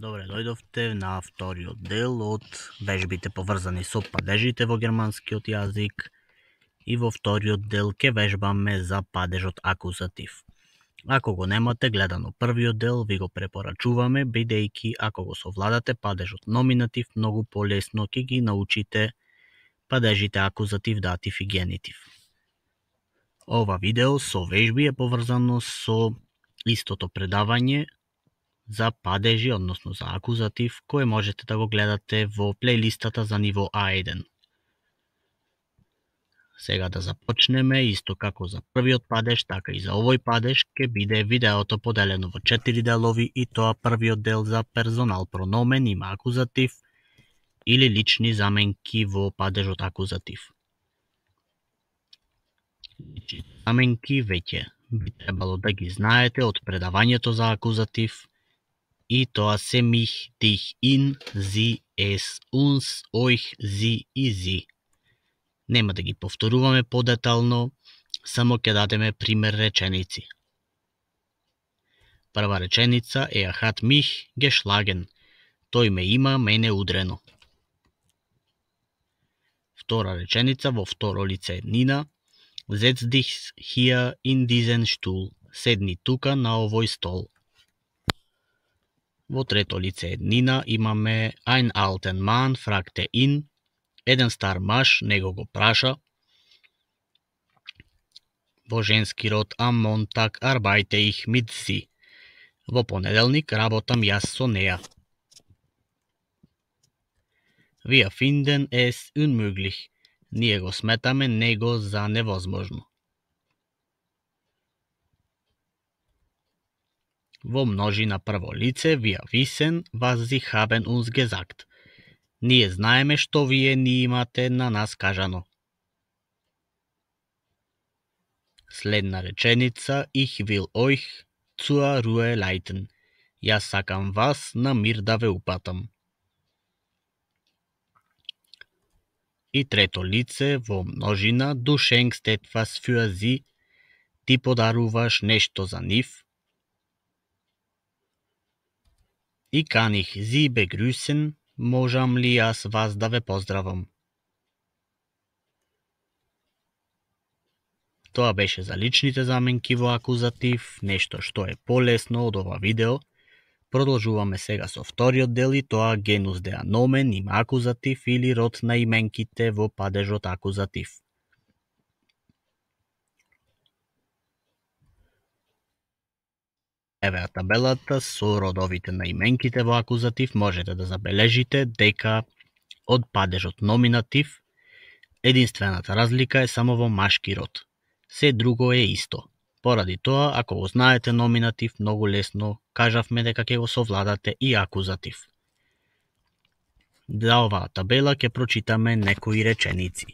Добре, дојдовте на вториот дел од вежбите поврзани со падежите во германскиот јазик и во вториот дел ке вежбаме за падежот акузатив. Ако го немате гледано првиот дел, ви го препорачуваме, бидејќи ако го совладате падежот номинатив, многу полесно ќе ги научите падежите акузатив, датив и генитив. Ова видео со вежби е поврзано со истото предавање за падежи, односно за акузатив, кој можете да го гледате во плейлистата за ниво А1. Сега да започнеме, исто како за првиот падеж, така и за овој падеж, ке биде видеото поделено во 4 делови и тоа првиот дел за персонал прономен има акузатив или лични заменки во падежот акузатив. Лични заменки веќе би требало да ги знаете од предавањето за акузатив и тоа се мих, тих, ин, зи, ес, унс, ојх, зи и зи. Нема да ги повторуваме подетално, само ќе дадеме пример реченици. Прва реченица е Ахат мих гешлаген. Тој ме има мене удрено. Втора реченица во второ лице Нина. Зец дих хија ин дизен штул, Седни тука на овој стол. Во трето лице еднина имаме Ein alten Mann fragte ihn, еден стар маж него го праша. Во женски род am Montag arbeite ich mit sie. Во понеделник работам јас со неа. Wir finden es unmöglich. Ние го сметаме него за невозможно. Во множина прво лице вија висен, вас хабен унс гезакт. Ние знаеме што вие ни имате на нас кажано. Следна реченица их вил ојх цуа руе лајтен. Јас сакам вас на мир да ве упатам. И трето лице во множина душенг стетвас фюази, ти подаруваш нешто за нив, и каних зи грюсен, можам ли јас вас да ве поздравам? Тоа беше за личните заменки во акузатив, нешто што е полесно од ова видео. Продолжуваме сега со вториот дел и тоа генус деа номен им акузатив или род на именките во падежот акузатив. Еве табелата со родовите на именките во акузатив можете да забележите дека од падежот номинатив единствената разлика е само во машки род. Се друго е исто. Поради тоа, ако го знаете номинатив, многу лесно кажавме дека ќе го совладате и акузатив. За оваа табела ќе прочитаме некои реченици.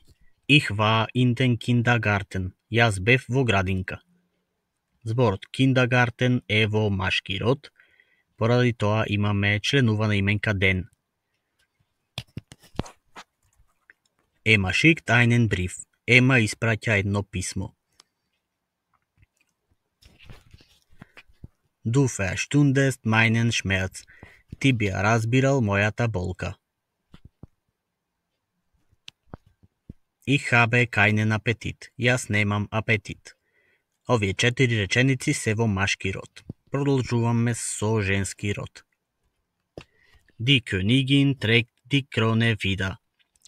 Их ва интен киндагартен. Јас бев во градинка. Зборот киндагартен е во машки род, поради тоа имаме членувана именка ден. Ема шикт ајнен бриф. Ема испраќа едно писмо. Du verstundest meinen Schmerz. Ти би разбирал мојата болка. Ich habe keinen Appetit. Јас немам апетит. Овие четири реченици се во машки род. Продолжуваме со женски род. Ди Кюнигин трек ди кроне вида.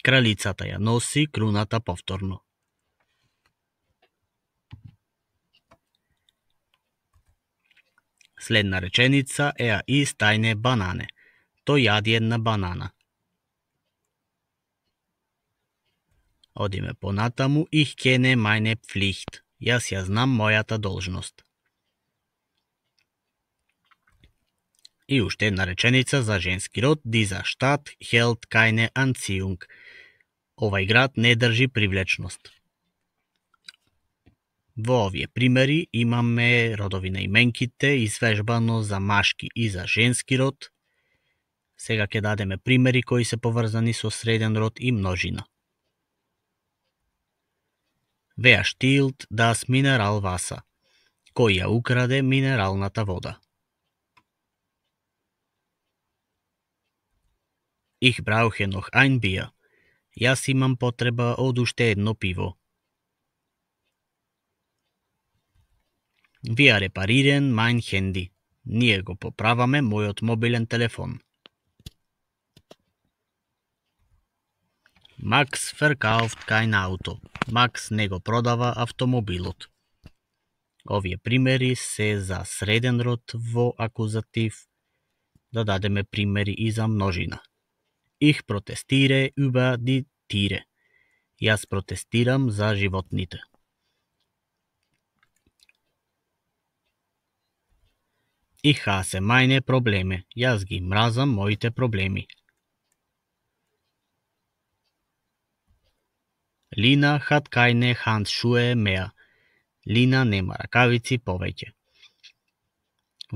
Кралицата ја носи круната повторно. Следна реченица е и стајне банане. Тој јади една банана. Одиме понатаму, их кене мајне пфлихт. Јас ја знам мојата должност. И уште една реченица за женски род Диза штат Хелт Кајне Анцијунг. Овај град не држи привлечност. Во овие примери имаме родови на именките, извежбано за машки и за женски род. Сега ќе дадеме примери кои се поврзани со среден род и множина веа штилт дас минерал васа, кој ја украде минералната вода. Их браухе нох ein Bier. Јас имам потреба од уште едно пиво. Вие репарирен мајн хенди. Ние го поправаме мојот мобилен телефон. Макс фркаовт кај на ауто. Макс не го продава автомобилот. Овие примери се за среден род во акузатив. Да дадеме примери и за множина. Их протестире уба ди тире. Јас протестирам за животните. И се мајне проблеме. Јас ги мразам моите проблеми. Лина хат кајне хан шуе меа, Лина нема ракавици повеќе.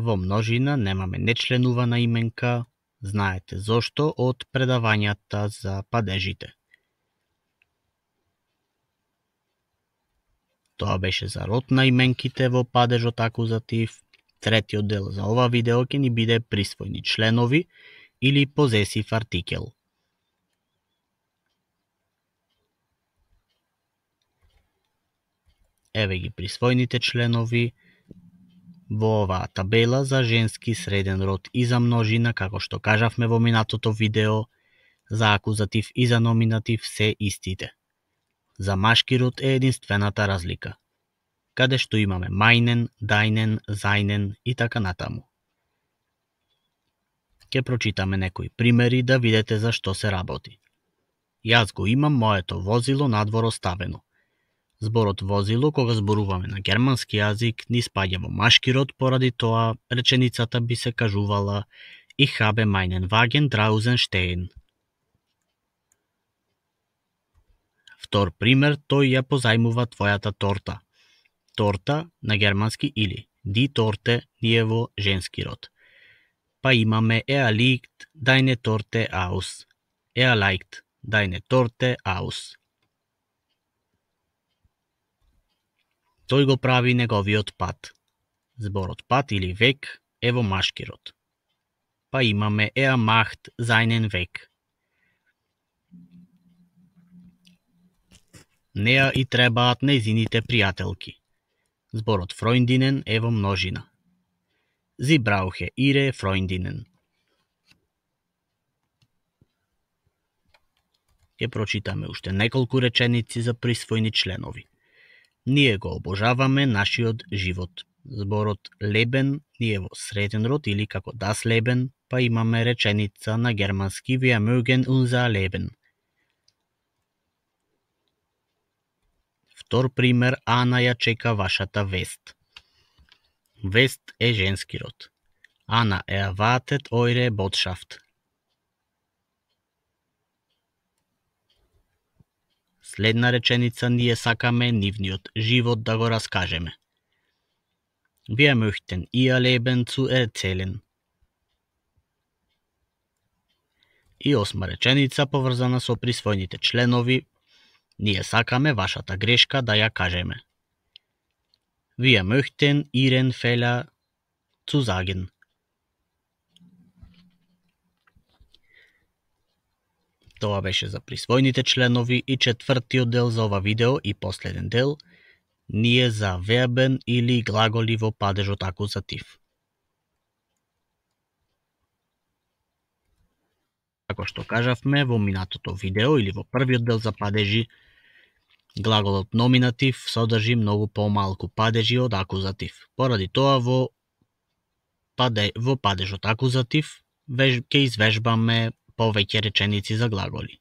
Во множина немаме нечленувана именка, знаете зошто од предавањата за падежите. Тоа беше за род на именките во падежот акузатив. Третиот дел за ова видео ќе ни биде присвојни членови или позесив артикел. Еве ги присвоените членови во оваа табела за женски среден род и за множина, како што кажавме во минатото видео, за акузатив и за номинатив се истите. За машки род е единствената разлика, каде што имаме мајнен, дајнен, зајнен и така натаму. Ке прочитаме некои примери да видите за што се работи. Јас го имам моето возило надвор оставено – Зборот возило, кога зборуваме на германски јазик, ни спаѓа во машки род, поради тоа реченицата би се кажувала и хабе мајнен ваген драузен штеен. Втор пример, тој ја позајмува твојата торта. Торта на германски или ди торте ни е во женски род. Па имаме еа ликт, дајне торте аус. Еа лайкт, дајне торте аус Тој го прави неговиот пат. Зборот пат или век е во машкирот. Па имаме еа махт зајнен век. Неа и требаат незините пријателки. Зборот фројндинен е во множина. Зи браухе ире фројндинен. Ќе прочитаме уште неколку реченици за присвојни членови. Ние го обожаваме нашиот живот. Зборот лебен ни е во среден род или како дас лебен, па имаме реченица на германски wir mögen unser Leben. Втор пример, Ана ја чека вашата вест. Вест е женски род. Ана е ватет ойре бодшафт. Следна реченица ние сакаме нивниот живот да го раскажеме. Wir möchten ihr цу е целен. И осма реченица поврзана со присвојните членови. Ние сакаме вашата грешка да ја кажеме. Вие мојхтен ирен Fehler цу заген. Тоа беше за присвојните членови и четвртиот дел за ова видео и последен дел – ние за вербен или глаголи во падежот акузатив. Како што кажавме во минатото видео или во првиот дел за падежи, глаголот номинатив содржи многу помалку падежи од акузатив. Поради тоа во, паде, во падежот акузатив веж, ке извежбаме повеќе реченици за глаголи.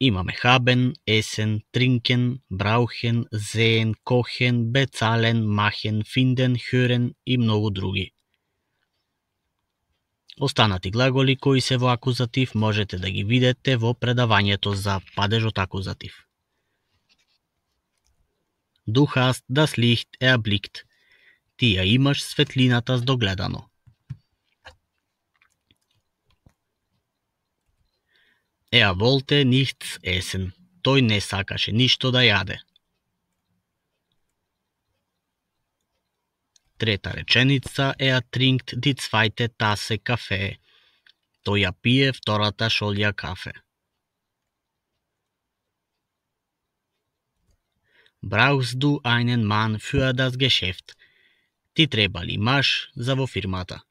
Имаме хабен, есен, тринкен, браухен, зеен, кохен, бецален, махен, финден, хюрен и многу други. Останати глаголи кои се во акузатив можете да ги видите во предавањето за падежот акузатив. Духаст, да слихт е абликт. Ти ја имаш светлината здогледано. Еа волте нихц есен. Тој не сакаше ништо да јаде. Трета реченица еа тринкт ди цвајте тасе кафе. Тој ја пие втората шолја кафе. Brauchst du einen Mann für das Geschäft? Ти треба ли маж за во фирмата?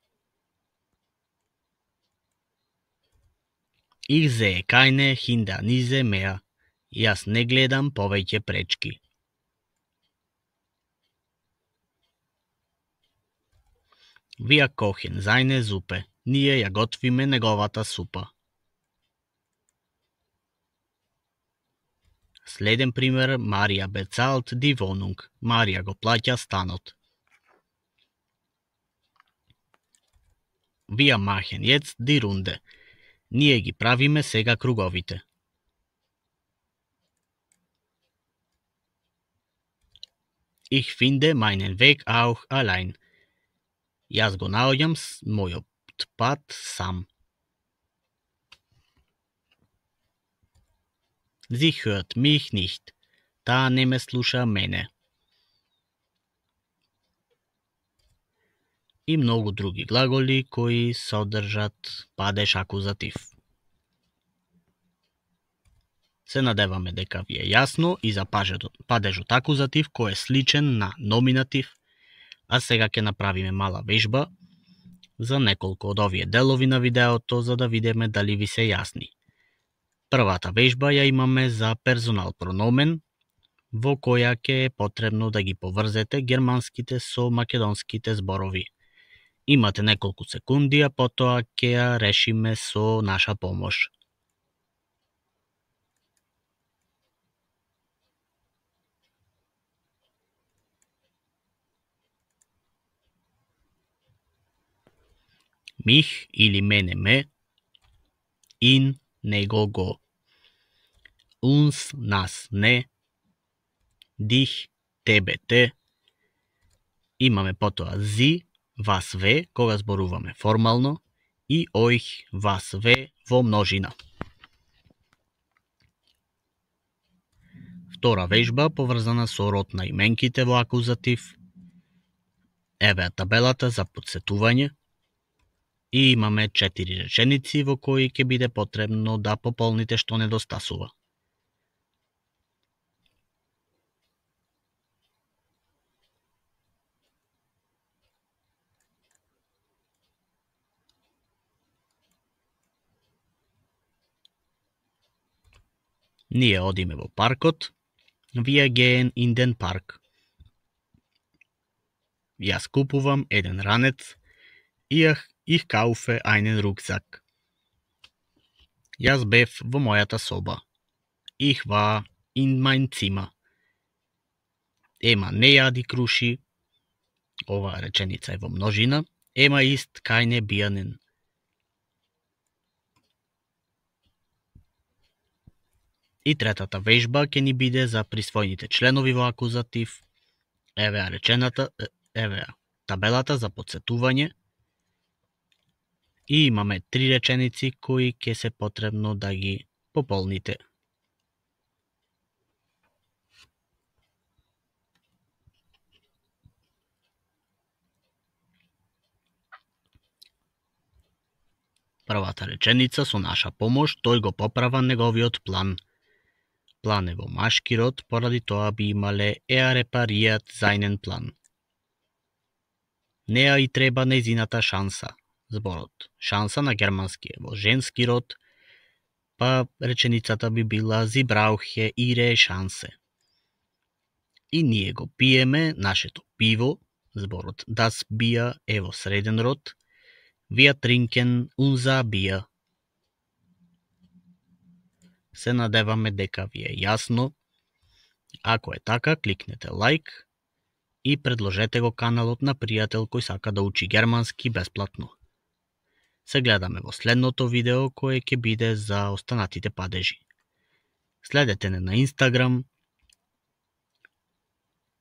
Ирзе е кајне хинда низе меа. Јас не гледам повеќе пречки. Вија кохен, зајне зупе. Ние ја готвиме неговата супа. Следен пример Марија Бецалт Дивонунг. Марија го плаќа станот. Вија махен јец Дирунде. Ние ги правиме сега круговите. Ich finde meinen Weg auch allein. Јас го наоѓам мојот пат сам. Sie hört mich nicht. Та не ме слуша мене. и многу други глаголи кои содржат падеш акузатив. Се надеваме дека ви е јасно и за падежот акузатив кој е сличен на номинатив, а сега ќе направиме мала вежба за неколку од овие делови на видеото за да видиме дали ви се јасни. Првата вежба ја имаме за персонал прономен, во која ќе е потребно да ги поврзете германските со македонските зборови. Имате неколку секунди, а потоа ќе ја решиме со наша помош. мих или мене ме, ин него го. Унс нас не, дих тебе те. Имаме потоа зи вас ве кога зборуваме формално и ојх вас ве во множина. Втора вежба поврзана со род на именките во акузатив. Еве табелата за подсетување. И имаме 4 реченици во кои ќе биде потребно да пополните што недостасува. Ние одиме во паркот, вие геен in den парк. Јас купувам еден ранец, их, их кауфе ајнен рукзак. Јас бев во мојата соба. Их ва in mein Zimmer. Ема не јади круши, ова реченица е во множина, ема ист кај не бијанен. И третата вежба ќе ни биде за присвоените членови во акузатив. Еве ја речената, еве ја табелата за подсетување. И имаме три реченици кои ќе се потребно да ги пополните. Првата реченица со наша помош тој го поправа неговиот план плане во машки род, поради тоа би имале еа да репаријат зајнен план. Неа и треба незината шанса, зборот. Шанса на германски е во женски род, па реченицата би била «Зи браухе ире шансе». И ние го пиеме, нашето пиво, зборот Дас бија е во среден род, виа тринкен унза бија се надеваме дека ви е јасно. Ако е така, кликнете лайк и предложете го каналот на пријател кој сака да учи германски бесплатно. Се гледаме во следното видео кое ќе биде за останатите падежи. Следете не на Инстаграм,